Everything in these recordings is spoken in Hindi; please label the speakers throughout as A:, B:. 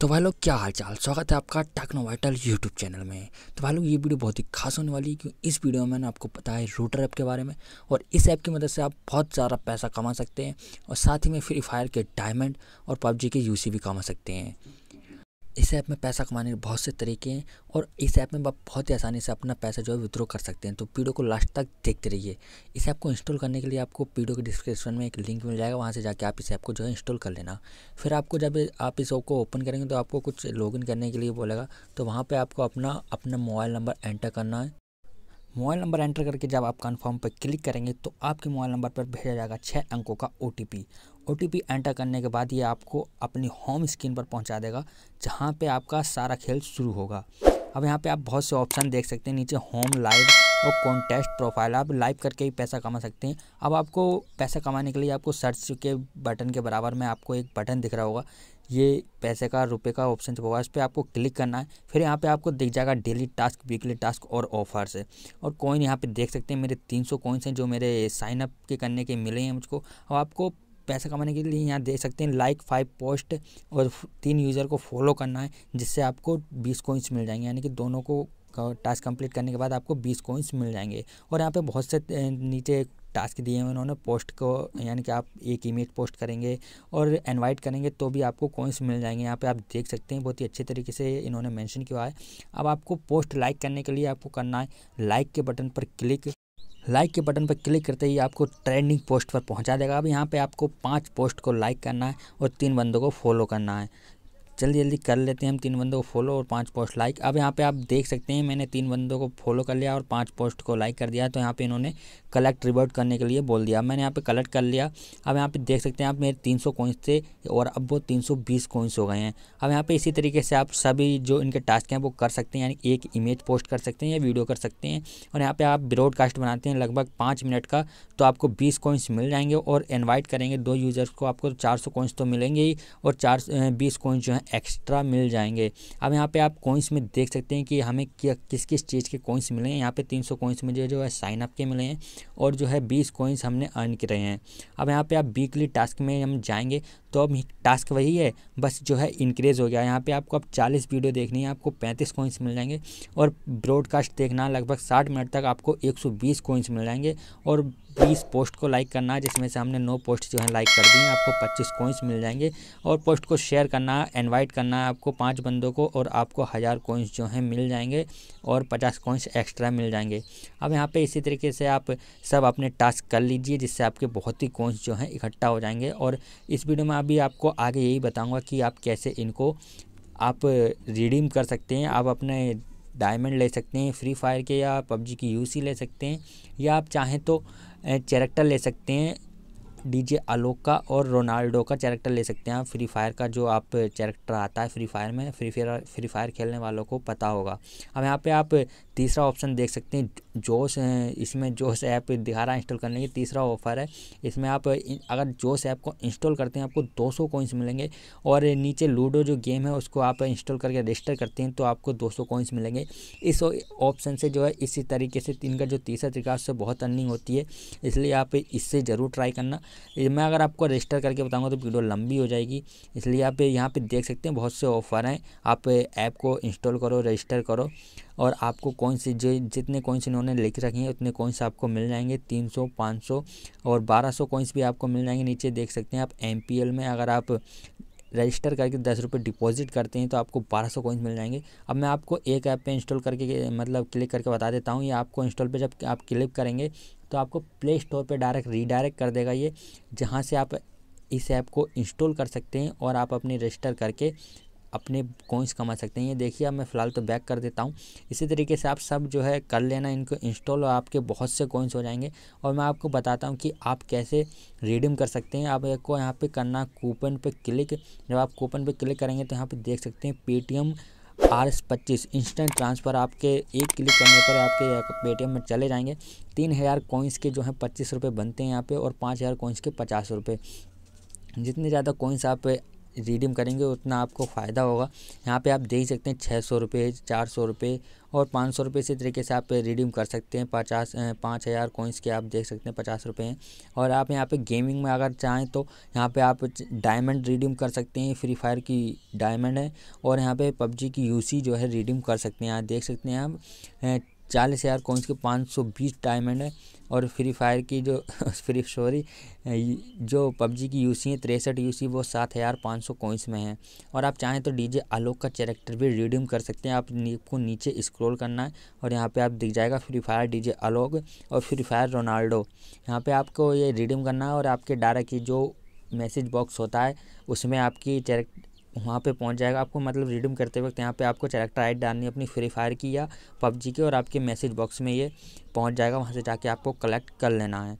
A: तो भाई लोग क्या हाल चाल स्वागत है आपका टेक्नोवाइटल यूट्यूब चैनल में तो भाई लोग ये वीडियो बहुत ही खास होने वाली है क्योंकि इस वीडियो में मैंने आपको बताया रूटर ऐप के बारे में और इस ऐप की मदद से आप बहुत सारा पैसा कमा सकते हैं और साथ ही में फ्री फायर के डायमंड और पबजी के यूसी भी कमा सकते हैं इस ऐप में पैसा कमाने के बहुत से तरीके हैं और इस ऐप में आप बहुत ही आसानी से अपना पैसा जो है विद्रो कर सकते हैं तो वीडियो को लास्ट तक देखते रहिए इस ऐप को इंस्टॉल करने के लिए आपको वीडियो के डिस्क्रिप्शन में एक लिंक मिल जाएगा वहाँ से जाके आप इस ऐप को जो है इंस्टॉल कर लेना फिर आपको जब आप इस ऐप को ओपन करेंगे तो आपको कुछ इन करने के लिए बोलेगा तो वहाँ पर आपको अपना अपना मोबाइल नंबर एंटर करना है मोबाइल नंबर एंटर करके जब आप कन्फर्म पर क्लिक करेंगे तो आपके मोबाइल नंबर पर भेजा जाएगा छः अंकों का ओ टी एंटर करने के बाद ये आपको अपनी होम स्क्रीन पर पहुंचा देगा जहाँ पे आपका सारा खेल शुरू होगा अब यहाँ पे आप बहुत से ऑप्शन देख सकते हैं नीचे होम लाइव और कॉन्टेस्ट प्रोफाइल आप लाइव करके भी पैसा कमा सकते हैं अब आपको पैसा कमाने के लिए आपको सर्च के बटन के बराबर में आपको एक बटन दिख रहा होगा ये पैसे का रुपए का ऑप्शन होगा इस पर आपको क्लिक करना है फिर यहाँ पे आपको दिख जाएगा डेली टास्क वीकली टास्क और ऑफर्स है और कॉइन यहाँ पे देख सकते हैं मेरे 300 सौ कॉइन्स हैं जो मेरे साइनअप के करने के मिले हैं मुझको अब आपको पैसा कमाने के लिए यहाँ देख सकते हैं लाइक फाइव पोस्ट और तीन यूज़र को फॉलो करना है जिससे आपको बीस कोइंस मिल जाएंगे यानी कि दोनों को टास्क कंप्लीट करने के बाद आपको बीस कोइंस मिल जाएंगे और यहाँ पे बहुत से नीचे टास्क दिए हैं उन्होंने पोस्ट को यानी कि आप एक इमेज पोस्ट करेंगे और इनवाइट करेंगे तो भी आपको कोइंस मिल जाएंगे यहाँ पे आप देख सकते हैं बहुत ही अच्छे तरीके से इन्होंने मैंशन किया है अब आपको पोस्ट लाइक करने के लिए आपको करना है लाइक के बटन पर क्लिक लाइक के बटन पर क्लिक करते ही आपको ट्रेंडिंग पोस्ट पर पहुंचा देगा अब यहाँ पे आपको पांच पोस्ट को लाइक करना है और तीन बंदों को फॉलो करना है जल्दी जल्दी कर लेते हैं हम तीन बंदों को फॉलो और पाँच पोस्ट लाइक अब यहाँ पे आप देख सकते हैं मैंने तीन बंदों को फॉलो कर लिया और पाँच पोस्ट को लाइक कर दिया तो यहाँ पे इन्होंने कलेक्ट रिवर्ट करने के लिए बोल दिया मैंने यहाँ पे कलेक्ट कर लिया अब यहाँ पे देख सकते हैं आप मेरे तीन सौ कोइंस थे और अब वो तीन सौ बीस कोइंस हो गए हैं अब यहाँ पर इसी तरीके से आप सभी जो इनके टास्क हैं वो कर सकते हैं यानी एक इमेज पोस्ट कर सकते हैं या वीडियो कर सकते हैं और यहाँ पर आप ब्रॉडकास्ट बनाते हैं लगभग पाँच मिनट का तो आपको बीस कोइंस मिल जाएंगे और इन्वाइट करेंगे दो यूज़र्स को आपको चार सौ कोइंस तो मिलेंगे ही और चार बीस कोइंस जो है एक्स्ट्रा मिल जाएंगे अब यहाँ पे आप कोइंस में देख सकते हैं कि हमें क्या किस किस चीज़ के कोइंस मिले हैं यहाँ पे 300 कोइंस मुझे जो है साइनअप के मिले हैं और जो है 20 कोइंस हमने अर्न किए हैं अब यहाँ पे आप वीकली टास्क में हम जाएंगे तो अब टास्क वही है बस जो है इंक्रीज़ हो गया यहाँ पे आपको अब 40 वीडियो देखनी है आपको 35 कोइंस मिल जाएंगे और ब्रॉडकास्ट देखना लगभग 60 मिनट तक आपको 120 कोइंस मिल जाएंगे और 20 पोस्ट को लाइक करना है जिसमें से हमने नौ पोस्ट जो है लाइक कर दी हैं आपको 25 कोइंस मिल जाएंगे और पोस्ट को शेयर करना है इन्वाइट करना है आपको पाँच बंदों को और आपको हज़ार कोइंस जो हैं मिल जाएंगे और पचास कोइंस एक्स्ट्रा मिल जाएंगे अब यहाँ पर इसी तरीके से आप सब अपने टास्क कर लीजिए जिससे आपके बहुत ही कोइंस जो हैं इकट्ठा हो जाएंगे और इस वीडियो में भी आपको आगे यही बताऊँगा कि आप कैसे इनको आप रिडीम कर सकते हैं आप अपने डायमंड ले सकते हैं फ्री फायर के या पबजी की यूसी ले सकते हैं या आप चाहें तो चैरेक्टर ले सकते हैं डीजे आलोक का और रोनाल्डो का कैरेक्टर ले सकते हैं आप फ्री फायर का जो आप कैरेक्टर आता है फ्री फायर में फ्री फायर फ्री फायर खेलने वालों को पता होगा अब यहाँ पे आप तीसरा ऑप्शन देख सकते हैं जोश इसमें जोश ऐप दिखा रहा है इंस्टॉल करने की तीसरा ऑफर है इसमें आप अगर जोश ऐप को इंस्टॉल करते हैं आपको दो सौ कॉइन्स मिलेंगे और नीचे लूडो जो गेम है उसको आप इंस्टॉल करके रजिस्टर करते हैं तो आपको दो सौ कॉइन्स मिलेंगे इस ऑप्शन से जो है इसी तरीके से इनका जो तीसरा तरीका उससे बहुत अर्निंग होती है इसलिए आप इससे ज़रूर ट्राई करना मैं अगर आपको रजिस्टर करके बताऊँगा तो वीडियो लंबी हो जाएगी इसलिए आप यहाँ पर देख सकते हैं बहुत से ऑफ़र हैं आप ऐप को इंस्टॉल करो रजिस्टर करो और आपको कौन सी जो जितने कोइंस इन्होंने लिख रखे हैं उतने कोइंस आपको मिल जाएंगे तीन सौ पाँच सौ और बारह सौ कोइंस भी आपको मिल जाएंगे नीचे देख सकते हैं आप एम पी एल में अगर आप रजिस्टर करके दस रुपये डिपॉजिट करते हैं तो आपको बारह सौ कोइंस मिल जाएंगे अब मैं आपको एक ऐप पे इंस्टॉल करके मतलब क्लिक करके बता देता हूँ ये आपको इंस्टॉल पे जब आप क्लिक करेंगे तो आपको प्ले स्टोर पर डायरेक्ट रीडायरेक्ट कर देगा ये जहाँ से आप इस ऐप को इंस्टॉल कर सकते हैं और आप अपने रजिस्टर करके अपने कोइंस कमा सकते हैं ये देखिए अब मैं फ़िलहाल तो बैक कर देता हूँ इसी तरीके से आप सब जो है कर लेना इनको इंस्टॉल और आपके बहुत से कोइंस हो जाएंगे और मैं आपको बताता हूँ कि आप कैसे रिडीम कर सकते हैं आपको यहाँ पे करना कूपन पे क्लिक जब आप कूपन पे क्लिक करेंगे तो यहाँ पे देख सकते हैं पेटीएम आर एस पच्चीस इंस्टेंट ट्रांसफ़र आपके एक क्लिक करने पर आपके पेटीएम में चले जाएंगे तीन हज़ार कोइंस के जो हैं पच्चीस रुपये बनते हैं यहाँ पे और पाँच हज़ार कोइंस के पचास रुपये जितने ज़्यादा कोइंस आप रिडीम करेंगे उतना आपको फ़ायदा होगा यहाँ पे आप देख सकते हैं छः सौ रुपये चार सौ रुपये और पाँच सौ रुपये इसी तरीके से आप रिडीम कर सकते हैं पचास पाँच हज़ार कोइंस के आप देख सकते हैं पचास रुपये हैं और आप यहाँ पे गेमिंग में अगर चाहें तो यहाँ पे आप डायमंड रिडीम कर सकते हैं फ्री फायर की डायमंड है और यहाँ पे पबजी की यूसी जो है रिडीम कर सकते हैं यहाँ देख सकते हैं आप चालीस हज़ार कॉइन्स के पाँच सौ बीस डायमंड है और फ्री फायर की जो फ्री सॉरी जो पबजी की यू सी है तिरसठ यू सी वो सात हज़ार पाँच सौ कॉइन्स में है और आप चाहें तो डीजे आलोक का चैरेक्टर भी रिडीम कर सकते हैं आपको नीचे स्क्रॉल करना है और यहाँ पे आप दिख जाएगा फ्री फायर डीजे आलोक और फ्री फायर रोनाल्डो यहाँ पे आपको ये रिडीम करना है और आपके डायरेक्ट जो मैसेज बॉक्स होता है उसमें आपकी कैरेक्ट वहाँ पे पहुँच जाएगा आपको मतलब रिडीम करते वक्त यहाँ पे आपको चैरेक्टर आइड डालनी है अपनी फ्री फायर की या पबजी की और आपके मैसेज बॉक्स में ये पहुँच जाएगा वहाँ से जाके आपको कलेक्ट कर लेना है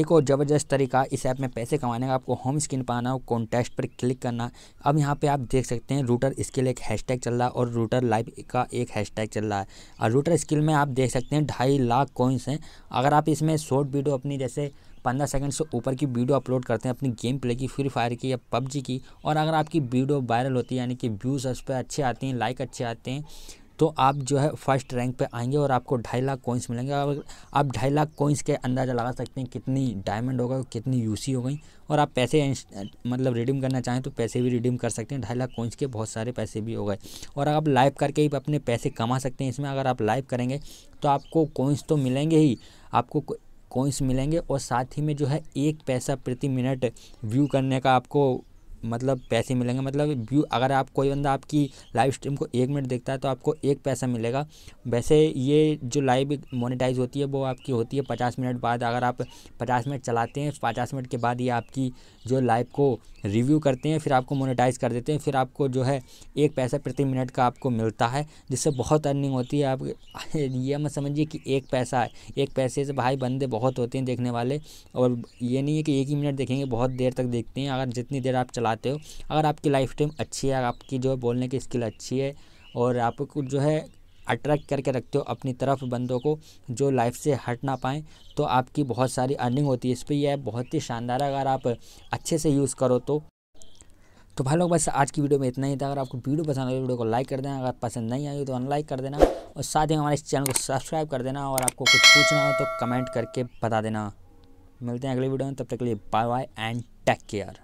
A: एक और ज़बरदस्त तरीका इस ऐप में पैसे कमाने का आपको होम स्क्रीन पर आना हो कॉन्टैक्ट पर क्लिक करना अब यहाँ पे आप देख सकते हैं रूटर स्किल एक हैशटैग चल रहा है और रूटर लाइफ का एक हैशटैग चल रहा है और रूटर स्किल में आप देख सकते हैं ढाई लाख कॉइन्स हैं अगर आप इसमें शॉर्ट वीडियो अपनी जैसे पंद्रह सेकंड से ऊपर की वीडियो अपलोड करते हैं अपनी गेम प्ले की फ्री फायर की या पबजी की और अगर आपकी वीडियो वायरल होती है यानी कि व्यूज़ उस पर अच्छे आते हैं लाइक अच्छे आते हैं तो आप जो है फर्स्ट रैंक पे आएंगे और आपको ढाई लाख कोइंस मिलेंगे और आप ढाई लाख कोइंस के अंदाज़ा लगा सकते हैं कितनी डायमंड होगा कितनी यूसी हो गई और आप पैसे मतलब रिडीम करना चाहें तो पैसे भी रिडीम कर सकते हैं ढाई लाख कोइंस के बहुत सारे पैसे भी हो गए और आप लाइव करके ही अपने पैसे कमा सकते हैं इसमें अगर आप लाइव करेंगे तो आपको कोइंस तो मिलेंगे ही आपको कॉइंस मिलेंगे और साथ ही में जो है एक पैसा प्रति मिनट व्यू करने का आपको मतलब पैसे मिलेंगे मतलब व्यू अगर आप कोई बंदा आपकी लाइव स्ट्रीम को एक मिनट देखता है तो आपको एक पैसा मिलेगा वैसे ये जो लाइव मोनेटाइज होती है वो आपकी होती है पचास मिनट बाद अगर आप पचास मिनट चलाते हैं पचास मिनट के बाद ये आपकी जो लाइव को रिव्यू करते हैं फिर आपको मोनेटाइज कर देते हैं फिर आपको जो है एक पैसा प्रति मिनट का आपको मिलता है जिससे बहुत अर्निंग होती है आप ये मत समझिए कि एक पैसा है एक पैसे से भाई बंदे बहुत होते हैं देखने वाले और ये नहीं है कि एक ही मिनट देखेंगे बहुत देर तक देखते हैं अगर जितनी देर आप चलाते हो अगर आपकी लाइफ टाइम अच्छी है आपकी जो है बोलने की स्किल अच्छी है और आपको जो है अट्रैक्ट करके रखते हो अपनी तरफ बंदों को जो लाइफ से हट ना पाएँ तो आपकी बहुत सारी अर्निंग होती है इस पर यह बहुत ही शानदार है अगर आप अच्छे से यूज़ करो तो तो भाई लोग बस आज की वीडियो में इतना ही था अगर आपको वीडियो पसंद आए वीडियो को लाइक कर देना अगर पसंद नहीं आई तो अनलाइक कर देना और साथ ही हमारे इस चैनल को सब्सक्राइब कर देना और आपको कुछ पूछना हो तो कमेंट करके बता देना मिलते हैं अगले वीडियो में तब तक के लिए bye bye and take care